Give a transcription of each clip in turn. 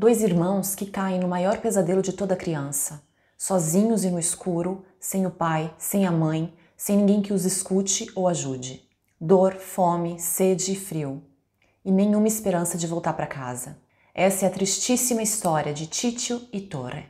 Dois irmãos que caem no maior pesadelo de toda criança, sozinhos e no escuro, sem o pai, sem a mãe, sem ninguém que os escute ou ajude. Dor, fome, sede e frio. E nenhuma esperança de voltar para casa. Essa é a tristíssima história de Tício e Torre.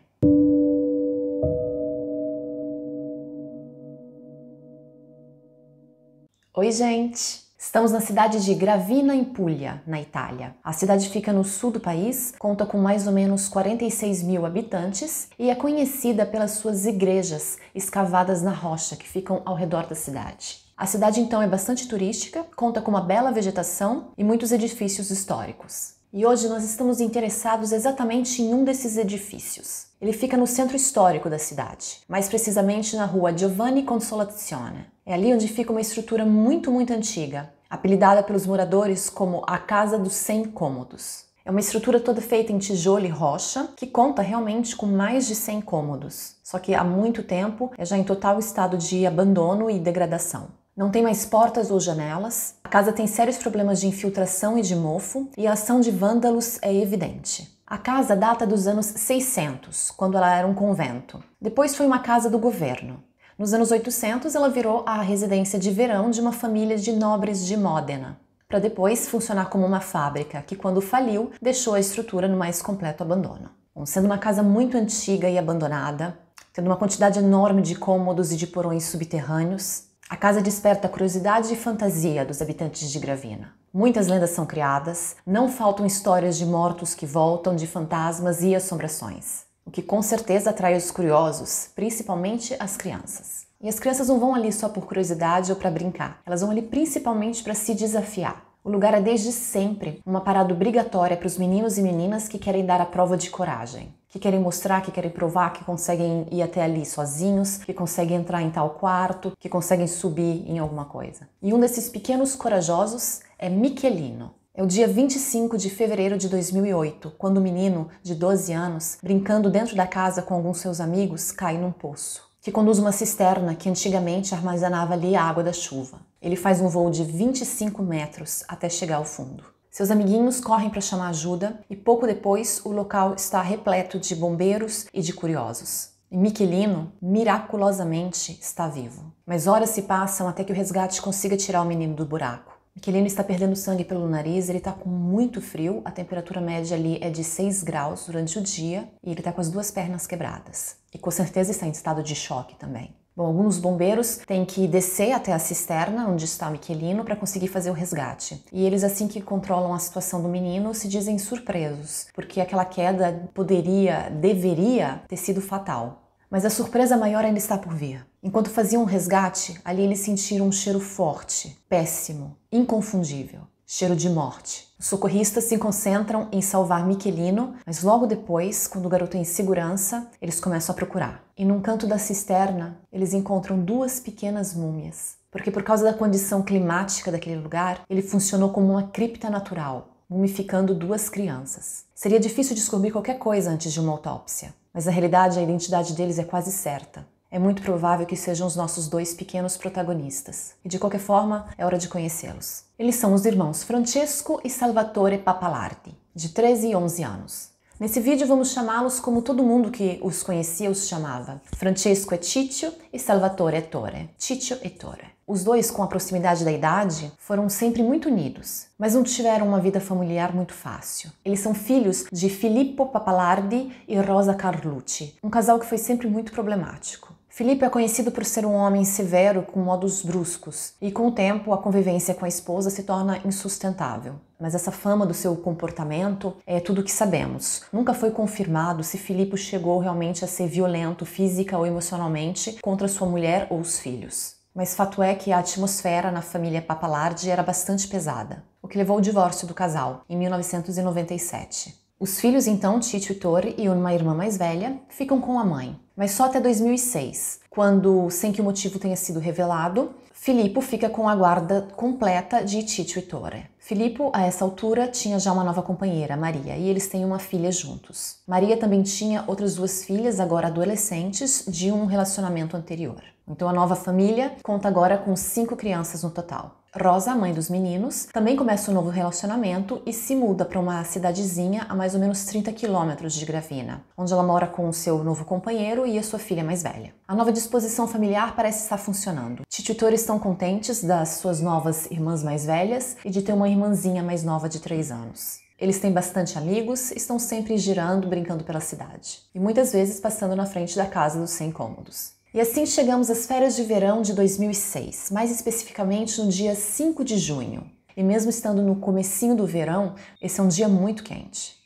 Oi, gente! Estamos na cidade de Gravina em Puglia, na Itália. A cidade fica no sul do país, conta com mais ou menos 46 mil habitantes e é conhecida pelas suas igrejas escavadas na rocha que ficam ao redor da cidade. A cidade então é bastante turística, conta com uma bela vegetação e muitos edifícios históricos. E hoje nós estamos interessados exatamente em um desses edifícios. Ele fica no centro histórico da cidade, mais precisamente na rua Giovanni Consolazione. É ali onde fica uma estrutura muito, muito antiga, apelidada pelos moradores como a Casa dos 100 Cômodos. É uma estrutura toda feita em tijolo e rocha, que conta realmente com mais de 100 cômodos, só que há muito tempo é já em total estado de abandono e degradação. Não tem mais portas ou janelas, a casa tem sérios problemas de infiltração e de mofo, e a ação de vândalos é evidente. A casa data dos anos 600, quando ela era um convento. Depois foi uma casa do governo. Nos anos 800, ela virou a residência de verão de uma família de nobres de Módena, para depois funcionar como uma fábrica, que quando faliu, deixou a estrutura no mais completo abandono. Bom, sendo uma casa muito antiga e abandonada, tendo uma quantidade enorme de cômodos e de porões subterrâneos, a casa desperta a curiosidade e fantasia dos habitantes de Gravina. Muitas lendas são criadas, não faltam histórias de mortos que voltam, de fantasmas e assombrações o que com certeza atrai os curiosos, principalmente as crianças. E as crianças não vão ali só por curiosidade ou para brincar, elas vão ali principalmente para se desafiar. O lugar é desde sempre uma parada obrigatória para os meninos e meninas que querem dar a prova de coragem, que querem mostrar, que querem provar, que conseguem ir até ali sozinhos, que conseguem entrar em tal quarto, que conseguem subir em alguma coisa. E um desses pequenos corajosos é Michelino. É o dia 25 de fevereiro de 2008, quando o um menino, de 12 anos, brincando dentro da casa com alguns seus amigos, cai num poço, que conduz uma cisterna que antigamente armazenava ali a água da chuva. Ele faz um voo de 25 metros até chegar ao fundo. Seus amiguinhos correm para chamar ajuda e pouco depois o local está repleto de bombeiros e de curiosos. E Miquelino, miraculosamente, está vivo. Mas horas se passam até que o resgate consiga tirar o menino do buraco. Aquilino está perdendo sangue pelo nariz, ele está com muito frio, a temperatura média ali é de 6 graus durante o dia e ele está com as duas pernas quebradas. E com certeza está em estado de choque também. Bom, alguns bombeiros têm que descer até a cisterna onde está o Miquelino para conseguir fazer o resgate. E eles, assim que controlam a situação do menino, se dizem surpresos, porque aquela queda poderia, deveria ter sido fatal. Mas a surpresa maior ainda está por vir. Enquanto faziam um resgate, ali eles sentiram um cheiro forte, péssimo, inconfundível. Cheiro de morte. Os socorristas se concentram em salvar Miquelino, mas logo depois, quando o garoto é em segurança, eles começam a procurar. E num canto da cisterna, eles encontram duas pequenas múmias, porque por causa da condição climática daquele lugar, ele funcionou como uma cripta natural, mumificando duas crianças. Seria difícil descobrir qualquer coisa antes de uma autópsia mas na realidade a identidade deles é quase certa. É muito provável que sejam os nossos dois pequenos protagonistas, e de qualquer forma é hora de conhecê-los. Eles são os irmãos Francesco e Salvatore Papalardi, de 13 e 11 anos. Nesse vídeo vamos chamá-los como todo mundo que os conhecia os chamava. Francesco é Ciccio e Salvatore é Tore. Ciccio e Tore. Os dois, com a proximidade da idade, foram sempre muito unidos, mas não tiveram uma vida familiar muito fácil. Eles são filhos de Filippo Papalardi e Rosa Carlucci, um casal que foi sempre muito problemático. Filippo é conhecido por ser um homem severo com modos bruscos, e com o tempo a convivência com a esposa se torna insustentável. Mas essa fama do seu comportamento é tudo o que sabemos. Nunca foi confirmado se Filippo chegou realmente a ser violento física ou emocionalmente contra sua mulher ou os filhos mas fato é que a atmosfera na família Papalardi era bastante pesada, o que levou ao divórcio do casal, em 1997. Os filhos, então, Tito e Torre e uma irmã mais velha, ficam com a mãe, mas só até 2006, quando, sem que o motivo tenha sido revelado, Filippo fica com a guarda completa de Tito e Tore. Filippo, a essa altura, tinha já uma nova companheira, Maria, e eles têm uma filha juntos. Maria também tinha outras duas filhas, agora adolescentes, de um relacionamento anterior. Então a nova família conta agora com cinco crianças no total. Rosa, mãe dos meninos, também começa um novo relacionamento e se muda para uma cidadezinha a mais ou menos 30 quilômetros de Gravina, onde ela mora com o seu novo companheiro e a sua filha mais velha. A nova disposição familiar parece estar funcionando. Titi e Tori estão contentes das suas novas irmãs mais velhas e de ter uma irmãzinha mais nova de 3 anos. Eles têm bastante amigos, estão sempre girando, brincando pela cidade e muitas vezes passando na frente da casa dos 100 cômodos. E assim chegamos às férias de verão de 2006, mais especificamente no dia 5 de junho. E mesmo estando no comecinho do verão, esse é um dia muito quente.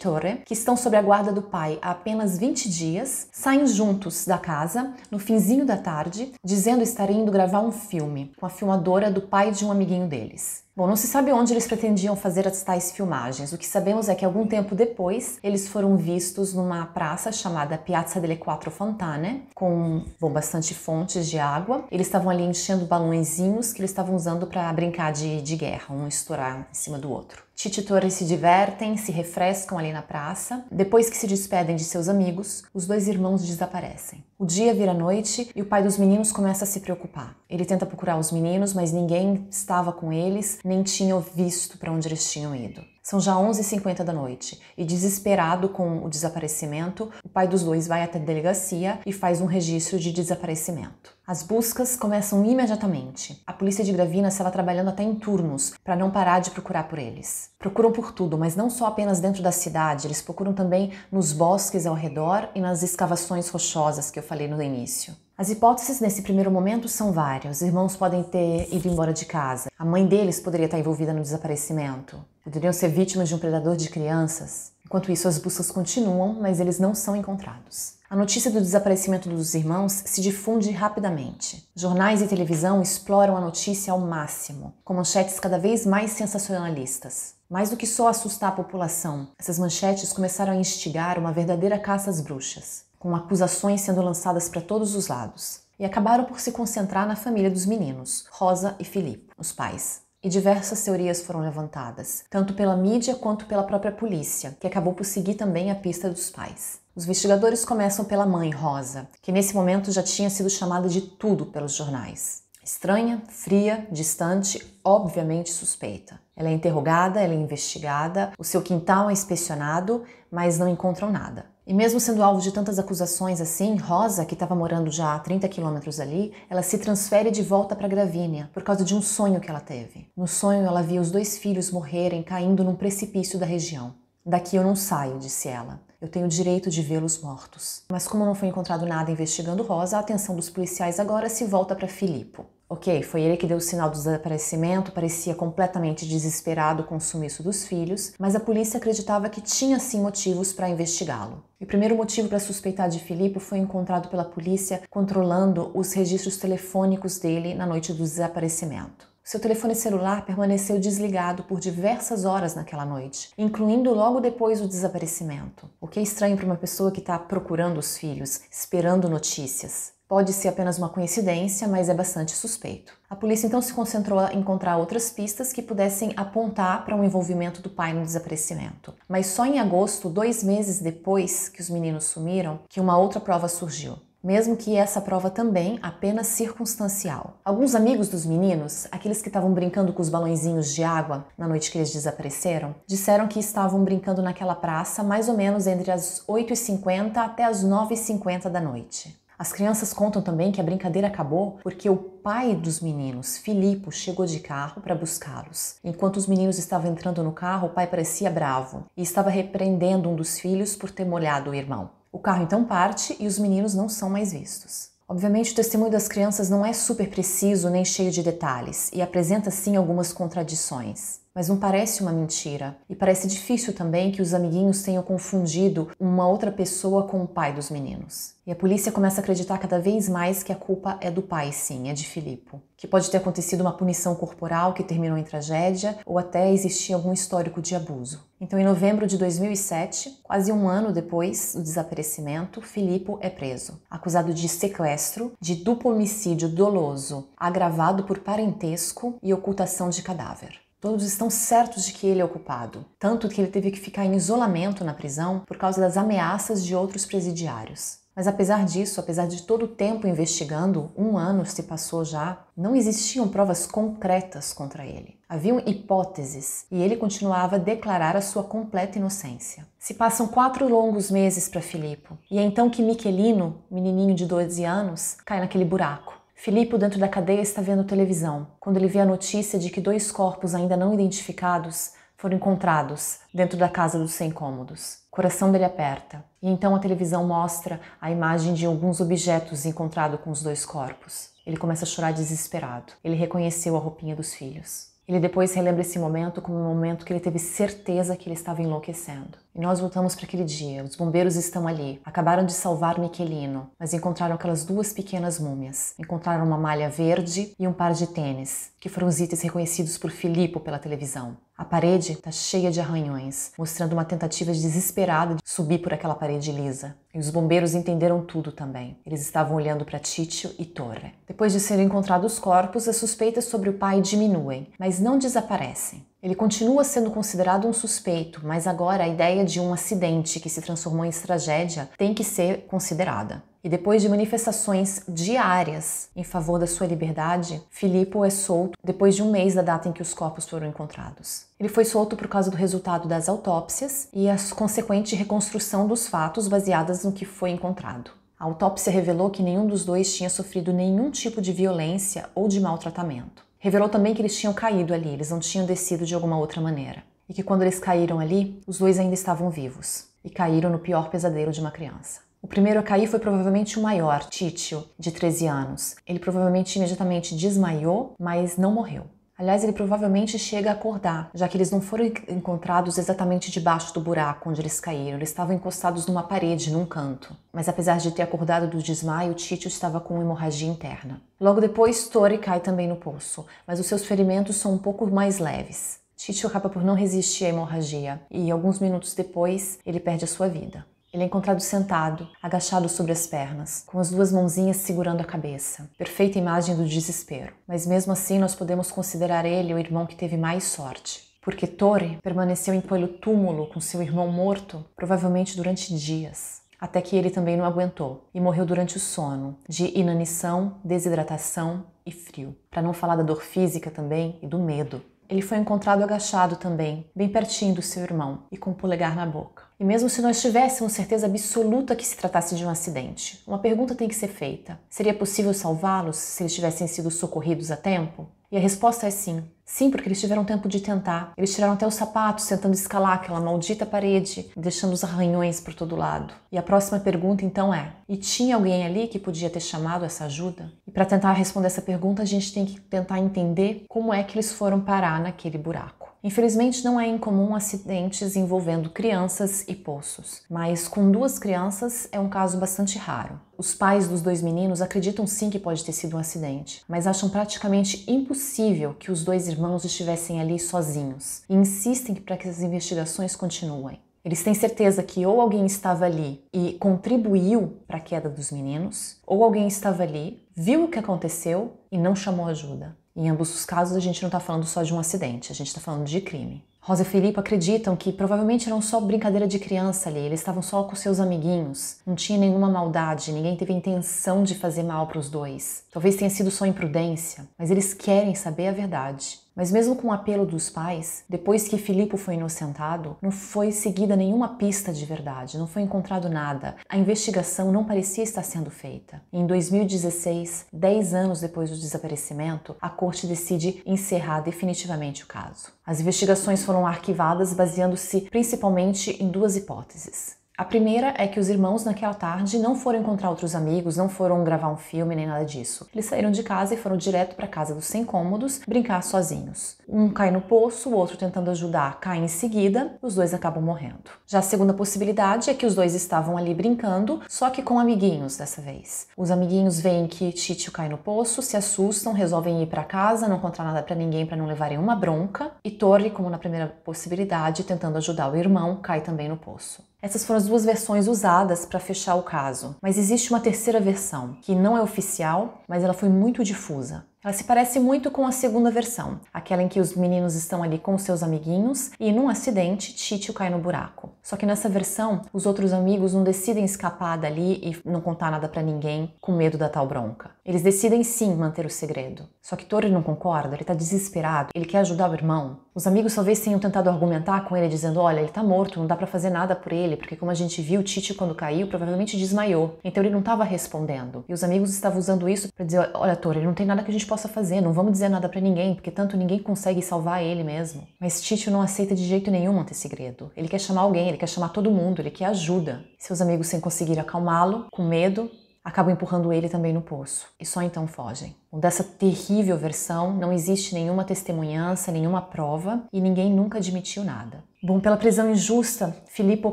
Tore, que estão sob a guarda do pai há apenas 20 dias, saem juntos da casa no finzinho da tarde, dizendo estar indo gravar um filme com a filmadora do pai de um amiguinho deles. Bom, não se sabe onde eles pretendiam fazer as tais filmagens. O que sabemos é que algum tempo depois eles foram vistos numa praça chamada Piazza delle Quattro Fontane, com bom, bastante fontes de água. Eles estavam ali enchendo balõezinhos que eles estavam usando para brincar de, de guerra, um estourar em cima do outro. Tititores se divertem, se refrescam ali na praça. Depois que se despedem de seus amigos, os dois irmãos desaparecem. O dia vira noite e o pai dos meninos começa a se preocupar. Ele tenta procurar os meninos, mas ninguém estava com eles, nem tinha visto para onde eles tinham ido. São já 11h50 da noite e, desesperado com o desaparecimento, o pai dos dois vai até a delegacia e faz um registro de desaparecimento. As buscas começam imediatamente. A polícia de Gravina estava trabalhando até em turnos para não parar de procurar por eles. Procuram por tudo, mas não só apenas dentro da cidade, eles procuram também nos bosques ao redor e nas escavações rochosas que eu falei no início. As hipóteses nesse primeiro momento são várias. Os irmãos podem ter ido embora de casa. A mãe deles poderia estar envolvida no desaparecimento poderiam ser vítimas de um predador de crianças. Enquanto isso, as buscas continuam, mas eles não são encontrados. A notícia do desaparecimento dos irmãos se difunde rapidamente. Jornais e televisão exploram a notícia ao máximo, com manchetes cada vez mais sensacionalistas. Mais do que só assustar a população, essas manchetes começaram a instigar uma verdadeira caça às bruxas, com acusações sendo lançadas para todos os lados, e acabaram por se concentrar na família dos meninos, Rosa e Felipe, os pais e diversas teorias foram levantadas, tanto pela mídia quanto pela própria polícia, que acabou por seguir também a pista dos pais. Os investigadores começam pela mãe, Rosa, que nesse momento já tinha sido chamada de tudo pelos jornais. Estranha, fria, distante, obviamente suspeita. Ela é interrogada, ela é investigada, o seu quintal é inspecionado, mas não encontram nada. E mesmo sendo alvo de tantas acusações assim, Rosa, que estava morando já a 30 quilômetros ali, ela se transfere de volta para Gravínia por causa de um sonho que ela teve. No sonho, ela via os dois filhos morrerem caindo num precipício da região. Daqui eu não saio, disse ela. Eu tenho o direito de vê-los mortos. Mas como não foi encontrado nada investigando Rosa, a atenção dos policiais agora se volta para Filipe. Ok, foi ele que deu o sinal do desaparecimento, parecia completamente desesperado com o sumiço dos filhos, mas a polícia acreditava que tinha sim motivos para investigá-lo. O primeiro motivo para suspeitar de Filipe foi encontrado pela polícia controlando os registros telefônicos dele na noite do desaparecimento. Seu telefone celular permaneceu desligado por diversas horas naquela noite, incluindo logo depois do desaparecimento. O que é estranho para uma pessoa que está procurando os filhos, esperando notícias. Pode ser apenas uma coincidência, mas é bastante suspeito. A polícia então se concentrou em encontrar outras pistas que pudessem apontar para um envolvimento do pai no desaparecimento. Mas só em agosto, dois meses depois que os meninos sumiram, que uma outra prova surgiu mesmo que essa prova também apenas circunstancial. Alguns amigos dos meninos, aqueles que estavam brincando com os balãozinhos de água na noite que eles desapareceram, disseram que estavam brincando naquela praça mais ou menos entre as 8h50 até as 9h50 da noite. As crianças contam também que a brincadeira acabou porque o pai dos meninos, Filipe, chegou de carro para buscá-los. Enquanto os meninos estavam entrando no carro, o pai parecia bravo e estava repreendendo um dos filhos por ter molhado o irmão. O carro então parte e os meninos não são mais vistos. Obviamente, o testemunho das crianças não é super preciso nem cheio de detalhes e apresenta sim algumas contradições. Mas não parece uma mentira. E parece difícil também que os amiguinhos tenham confundido uma outra pessoa com o pai dos meninos. E a polícia começa a acreditar cada vez mais que a culpa é do pai, sim, é de Filipe. Que pode ter acontecido uma punição corporal que terminou em tragédia ou até existir algum histórico de abuso. Então, em novembro de 2007, quase um ano depois do desaparecimento, Filipe é preso, acusado de sequestro, de duplo homicídio doloso, agravado por parentesco e ocultação de cadáver. Todos estão certos de que ele é ocupado, tanto que ele teve que ficar em isolamento na prisão por causa das ameaças de outros presidiários. Mas apesar disso, apesar de todo o tempo investigando, um ano se passou já, não existiam provas concretas contra ele. Haviam hipóteses e ele continuava a declarar a sua completa inocência. Se passam quatro longos meses para Filipe, e é então que Michelino, menininho de 12 anos, cai naquele buraco Filipe, dentro da cadeia, está vendo televisão quando ele vê a notícia de que dois corpos ainda não identificados foram encontrados dentro da casa dos sem cômodos. O coração dele aperta. E então a televisão mostra a imagem de alguns objetos encontrados com os dois corpos. Ele começa a chorar desesperado. Ele reconheceu a roupinha dos filhos. Ele depois relembra esse momento como um momento que ele teve certeza que ele estava enlouquecendo. E nós voltamos para aquele dia. Os bombeiros estão ali. Acabaram de salvar Michelino, mas encontraram aquelas duas pequenas múmias. Encontraram uma malha verde e um par de tênis, que foram os itens reconhecidos por Filippo pela televisão. A parede está cheia de arranhões, mostrando uma tentativa desesperada de subir por aquela parede lisa. E os bombeiros entenderam tudo também. Eles estavam olhando para Tício e Torre. Depois de serem encontrados os corpos, as suspeitas sobre o pai diminuem, mas não desaparecem. Ele continua sendo considerado um suspeito, mas agora a ideia de um acidente que se transformou em tragédia tem que ser considerada e depois de manifestações diárias em favor da sua liberdade, Filippo é solto depois de um mês da data em que os corpos foram encontrados. Ele foi solto por causa do resultado das autópsias e a consequente reconstrução dos fatos baseadas no que foi encontrado. A autópsia revelou que nenhum dos dois tinha sofrido nenhum tipo de violência ou de maltratamento. Revelou também que eles tinham caído ali, eles não tinham descido de alguma outra maneira. E que quando eles caíram ali, os dois ainda estavam vivos e caíram no pior pesadelo de uma criança. O primeiro a cair foi provavelmente o maior, Títio, de 13 anos. Ele provavelmente imediatamente desmaiou, mas não morreu. Aliás, ele provavelmente chega a acordar, já que eles não foram encontrados exatamente debaixo do buraco onde eles caíram, eles estavam encostados numa parede, num canto. Mas apesar de ter acordado do desmaio, Tito estava com hemorragia interna. Logo depois, Tori cai também no poço, mas os seus ferimentos são um pouco mais leves. Tito acaba por não resistir à hemorragia e alguns minutos depois ele perde a sua vida. Ele é encontrado sentado, agachado sobre as pernas, com as duas mãozinhas segurando a cabeça. Perfeita imagem do desespero. Mas mesmo assim, nós podemos considerar ele o irmão que teve mais sorte. Porque Tori permaneceu em pelo túmulo com seu irmão morto, provavelmente durante dias, até que ele também não aguentou e morreu durante o sono, de inanição, desidratação e frio. Para não falar da dor física também e do medo. Ele foi encontrado agachado também, bem pertinho do seu irmão e com o um polegar na boca. E mesmo se nós tivéssemos certeza absoluta que se tratasse de um acidente, uma pergunta tem que ser feita: seria possível salvá-los se eles tivessem sido socorridos a tempo? E a resposta é sim. Sim, porque eles tiveram tempo de tentar. Eles tiraram até os sapatos tentando escalar aquela maldita parede, deixando os arranhões por todo lado. E a próxima pergunta então é: e tinha alguém ali que podia ter chamado essa ajuda? E para tentar responder essa pergunta, a gente tem que tentar entender como é que eles foram parar naquele buraco. Infelizmente, não é incomum acidentes envolvendo crianças e poços, mas com duas crianças é um caso bastante raro. Os pais dos dois meninos acreditam sim que pode ter sido um acidente, mas acham praticamente impossível que os dois irmãos estivessem ali sozinhos e insistem para que as investigações continuem. Eles têm certeza que ou alguém estava ali e contribuiu para a queda dos meninos, ou alguém estava ali, viu o que aconteceu e não chamou ajuda. Em ambos os casos, a gente não está falando só de um acidente, a gente está falando de crime. Rosa e Felipe acreditam que provavelmente eram só brincadeira de criança ali, eles estavam só com seus amiguinhos. Não tinha nenhuma maldade, ninguém teve a intenção de fazer mal para os dois. Talvez tenha sido só imprudência, mas eles querem saber a verdade. Mas mesmo com o apelo dos pais, depois que Filipe foi inocentado, não foi seguida nenhuma pista de verdade, não foi encontrado nada. A investigação não parecia estar sendo feita. Em 2016, 10 anos depois do desaparecimento, a corte decide encerrar definitivamente o caso. As investigações foram arquivadas baseando-se principalmente em duas hipóteses. A primeira é que os irmãos naquela tarde não foram encontrar outros amigos, não foram gravar um filme nem nada disso. Eles saíram de casa e foram direto para casa dos sem cômodos brincar sozinhos. Um cai no poço, o outro tentando ajudar cai em seguida, os dois acabam morrendo. Já a segunda possibilidade é que os dois estavam ali brincando, só que com amiguinhos dessa vez. Os amiguinhos veem que Títio cai no poço, se assustam, resolvem ir para casa, não contar nada para ninguém para não levarem uma bronca, e Torre, como na primeira possibilidade, tentando ajudar o irmão, cai também no poço. Essas foram as duas versões usadas para fechar o caso, mas existe uma terceira versão, que não é oficial, mas ela foi muito difusa. Ela se parece muito com a segunda versão, aquela em que os meninos estão ali com seus amiguinhos e, num acidente, Tite cai no buraco. Só que nessa versão, os outros amigos não decidem escapar dali e não contar nada para ninguém com medo da tal bronca. Eles decidem sim manter o segredo. Só que Tori não concorda, ele tá desesperado, ele quer ajudar o irmão. Os amigos talvez tenham tentado argumentar com ele dizendo: "Olha, ele tá morto, não dá para fazer nada por ele, porque como a gente viu, Tite, quando caiu, provavelmente desmaiou". Então ele não tava respondendo. E os amigos estavam usando isso para dizer: "Olha, Tori, não tem nada que a gente possa fazer, não vamos dizer nada para ninguém, porque tanto ninguém consegue salvar ele mesmo". Mas Tite não aceita de jeito nenhum manter segredo. Ele quer chamar alguém ele quer chamar todo mundo, ele quer ajuda. Seus amigos, sem conseguir acalmá-lo, com medo, acabam empurrando ele também no poço e só então fogem. Dessa terrível versão, não existe nenhuma testemunhança, nenhuma prova e ninguém nunca admitiu nada. Bom, pela prisão injusta, Filippo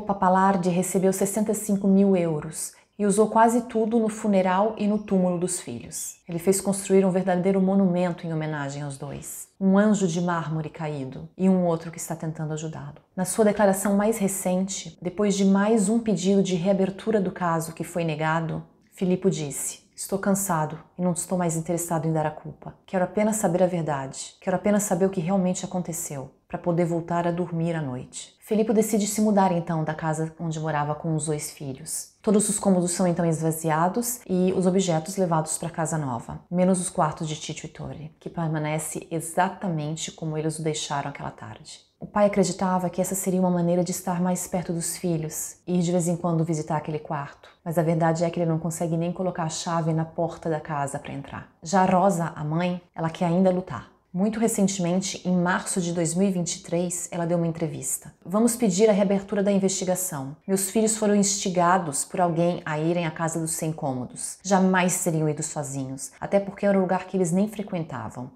Papalardi recebeu 65 mil euros e usou quase tudo no funeral e no túmulo dos filhos. Ele fez construir um verdadeiro monumento em homenagem aos dois: um anjo de mármore caído e um outro que está tentando ajudá-lo. Na sua declaração mais recente, depois de mais um pedido de reabertura do caso que foi negado, Filipe disse: Estou cansado e não estou mais interessado em dar a culpa. Quero apenas saber a verdade. Quero apenas saber o que realmente aconteceu para poder voltar a dormir à noite. Filipe decide se mudar então da casa onde morava com os dois filhos. Todos os cômodos são então esvaziados e os objetos levados para a casa nova, menos os quartos de Tito e Tori, que permanece exatamente como eles o deixaram aquela tarde. O pai acreditava que essa seria uma maneira de estar mais perto dos filhos e ir de vez em quando visitar aquele quarto, mas a verdade é que ele não consegue nem colocar a chave na porta da casa para entrar. Já Rosa, a mãe, ela quer ainda lutar. Muito recentemente, em março de 2023, ela deu uma entrevista. Vamos pedir a reabertura da investigação. Meus filhos foram instigados por alguém a irem à casa dos sem cômodos. Jamais teriam ido sozinhos, até porque era um lugar que eles nem frequentavam.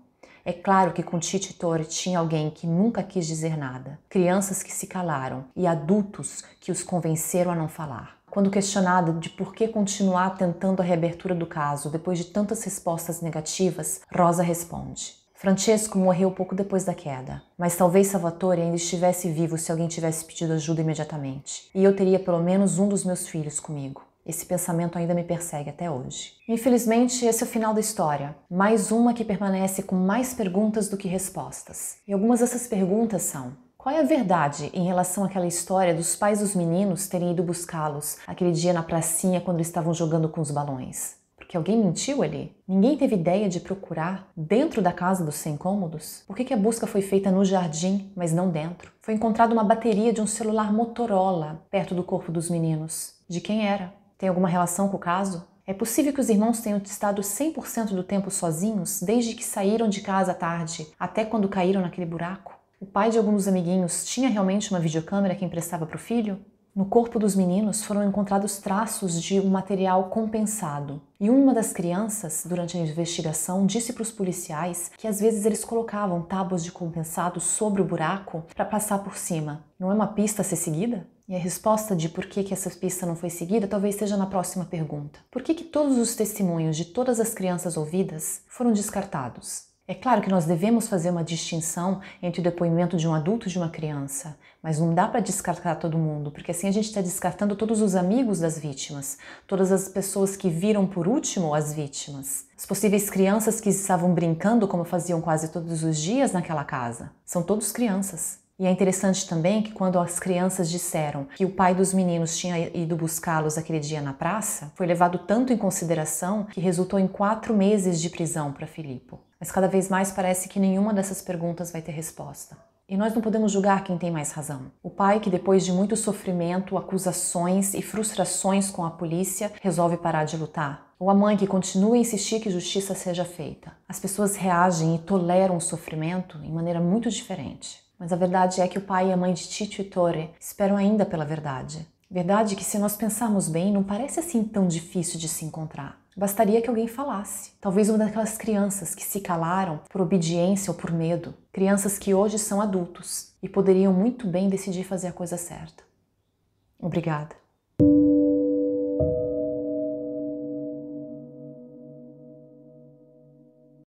É claro que com Tite Torre tinha alguém que nunca quis dizer nada, crianças que se calaram e adultos que os convenceram a não falar. Quando questionada de por que continuar tentando a reabertura do caso depois de tantas respostas negativas, Rosa responde: Francesco morreu pouco depois da queda, mas talvez Salvatore ainda estivesse vivo se alguém tivesse pedido ajuda imediatamente, e eu teria pelo menos um dos meus filhos comigo. Esse pensamento ainda me persegue até hoje. Infelizmente, esse é o final da história. Mais uma que permanece com mais perguntas do que respostas. E algumas dessas perguntas são: qual é a verdade em relação àquela história dos pais dos meninos terem ido buscá-los aquele dia na pracinha quando estavam jogando com os balões? que alguém mentiu ali? Ninguém teve ideia de procurar dentro da casa dos sem cômodos? Por que, que a busca foi feita no jardim, mas não dentro? Foi encontrada uma bateria de um celular Motorola perto do corpo dos meninos. De quem era? Tem alguma relação com o caso? É possível que os irmãos tenham estado 100% do tempo sozinhos desde que saíram de casa à tarde, até quando caíram naquele buraco? O pai de alguns amiguinhos tinha realmente uma videocâmera que emprestava para o filho? No corpo dos meninos foram encontrados traços de um material compensado. E uma das crianças, durante a investigação, disse para os policiais que às vezes eles colocavam tábuas de compensado sobre o buraco para passar por cima. Não é uma pista a ser seguida? E a resposta de por que, que essa pista não foi seguida talvez seja na próxima pergunta. Por que, que todos os testemunhos de todas as crianças ouvidas foram descartados? É claro que nós devemos fazer uma distinção entre o depoimento de um adulto e de uma criança, mas não dá para descartar todo mundo, porque assim a gente está descartando todos os amigos das vítimas, todas as pessoas que viram por último as vítimas, as possíveis crianças que estavam brincando como faziam quase todos os dias naquela casa. São todos crianças. E é interessante também que quando as crianças disseram que o pai dos meninos tinha ido buscá-los aquele dia na praça, foi levado tanto em consideração que resultou em quatro meses de prisão para Filipe. Mas cada vez mais parece que nenhuma dessas perguntas vai ter resposta. E nós não podemos julgar quem tem mais razão. O pai, que depois de muito sofrimento, acusações e frustrações com a polícia, resolve parar de lutar. Ou a mãe que continua a insistir que justiça seja feita. As pessoas reagem e toleram o sofrimento em maneira muito diferente. Mas a verdade é que o pai e a mãe de Tito e Tore esperam ainda pela verdade. Verdade que, se nós pensarmos bem, não parece assim tão difícil de se encontrar. Bastaria que alguém falasse. Talvez uma daquelas crianças que se calaram por obediência ou por medo. Crianças que hoje são adultos e poderiam muito bem decidir fazer a coisa certa. Obrigada.